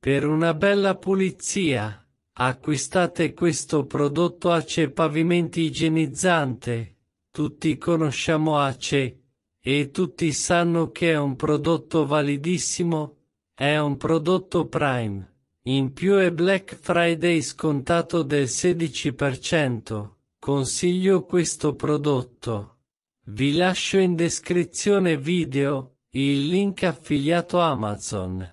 Per una bella pulizia, acquistate questo prodotto Ace Pavimenti Igienizzante. Tutti conosciamo Ace, e tutti sanno che è un prodotto validissimo, è un prodotto Prime. In più è Black Friday scontato del 16%. Consiglio questo prodotto. Vi lascio in descrizione video il link affiliato Amazon.